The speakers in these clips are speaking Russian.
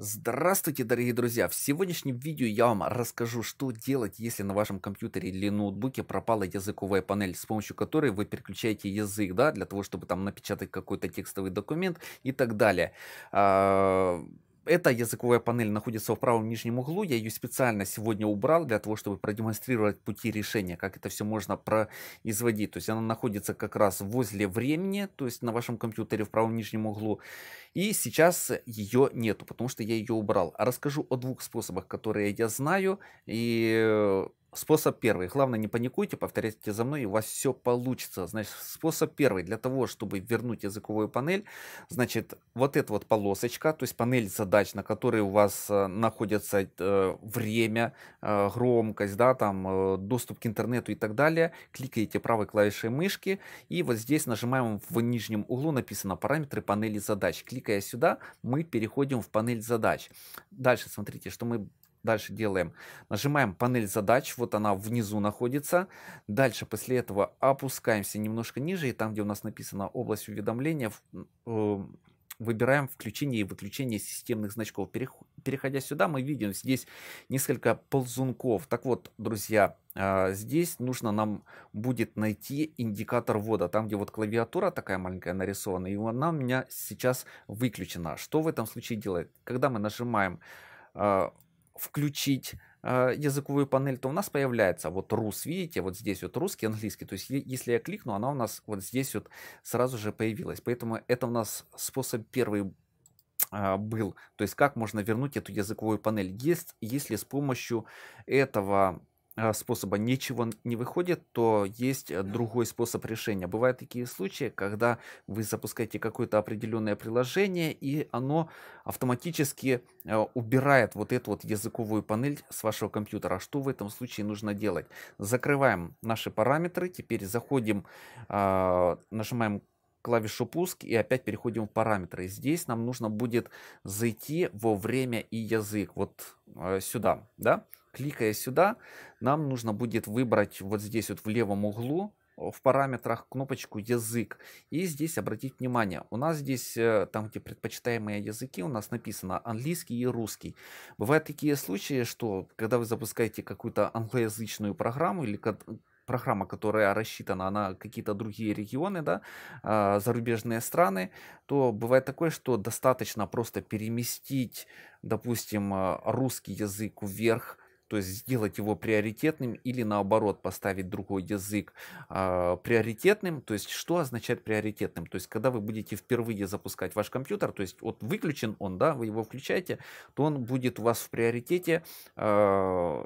Здравствуйте, дорогие друзья! В сегодняшнем видео я вам расскажу, что делать, если на вашем компьютере или ноутбуке пропала языковая панель, с помощью которой вы переключаете язык, да, для того, чтобы там напечатать какой-то текстовый документ и так далее. А, эта языковая панель находится в правом нижнем углу. Я ее специально сегодня убрал для того, чтобы продемонстрировать пути решения, как это все можно производить. То есть она находится как раз возле времени, то есть на вашем компьютере в правом нижнем углу. И сейчас ее нету, потому что я ее убрал. расскажу о двух способах, которые я знаю. И э, Способ первый. Главное, не паникуйте, повторяйте за мной, и у вас все получится. Значит, способ первый для того, чтобы вернуть языковую панель, значит, вот эта вот полосочка, то есть панель задач, на которой у вас э, находится э, время, э, громкость, да, там, э, доступ к интернету и так далее, кликаете правой клавишей мышки, и вот здесь нажимаем в нижнем углу, написано параметры панели задач. Кликая сюда, мы переходим в панель задач. Дальше смотрите, что мы Дальше делаем, нажимаем панель задач, вот она внизу находится. Дальше после этого опускаемся немножко ниже, и там, где у нас написано область уведомления, эм, выбираем включение и выключение системных значков. Переходя сюда, мы видим здесь несколько ползунков. Так вот, друзья, а, здесь нужно нам будет найти индикатор ввода. Там, где вот клавиатура такая маленькая нарисована, и она у меня сейчас выключена. Что в этом случае делает? Когда мы нажимаем а, включить э, языковую панель, то у нас появляется вот рус, видите, вот здесь вот русский, английский. То есть если я кликну, она у нас вот здесь вот сразу же появилась. Поэтому это у нас способ первый э, был. То есть как можно вернуть эту языковую панель, есть, если с помощью этого а, способа ничего не выходит, то есть э, другой способ решения. Бывают такие случаи, когда вы запускаете какое-то определенное приложение, и оно автоматически э, убирает вот эту вот языковую панель с вашего компьютера. А что в этом случае нужно делать? Закрываем наши параметры, теперь заходим, а, нажимаем клавишу пуск и опять переходим в параметры. Здесь нам нужно будет зайти во время и язык, вот э, сюда, да? кликая сюда, нам нужно будет выбрать вот здесь вот в левом углу в параметрах кнопочку «Язык». И здесь обратить внимание, у нас здесь, э, там где предпочитаемые языки, у нас написано английский и русский. Бывают такие случаи, что когда вы запускаете какую-то англоязычную программу или программа, которая рассчитана на какие-то другие регионы, да, а, зарубежные страны, то бывает такое, что достаточно просто переместить, допустим, э, русский язык вверх, то есть сделать его приоритетным или наоборот поставить другой язык э, приоритетным. То есть что означает приоритетным? То есть когда вы будете впервые запускать ваш компьютер, то есть вот выключен он, да, вы его включаете, то он будет у вас в приоритете э,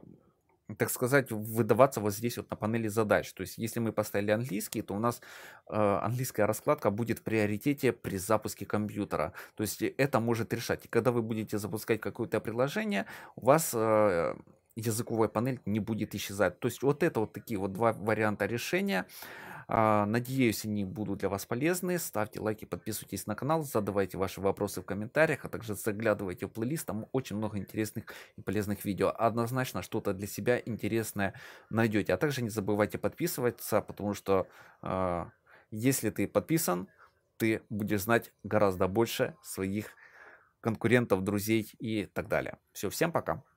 так сказать, выдаваться вот здесь вот на панели задач. То есть, если мы поставили английский, то у нас э, английская раскладка будет в приоритете при запуске компьютера. То есть, это может решать. И когда вы будете запускать какое-то приложение, у вас... Э, языковая панель не будет исчезать. То есть вот это вот такие вот два варианта решения. А, надеюсь, они будут для вас полезны. Ставьте лайки, подписывайтесь на канал, задавайте ваши вопросы в комментариях, а также заглядывайте в плейлист. Там очень много интересных и полезных видео. Однозначно что-то для себя интересное найдете. А также не забывайте подписываться, потому что э, если ты подписан, ты будешь знать гораздо больше своих конкурентов, друзей и так далее. Все, всем пока.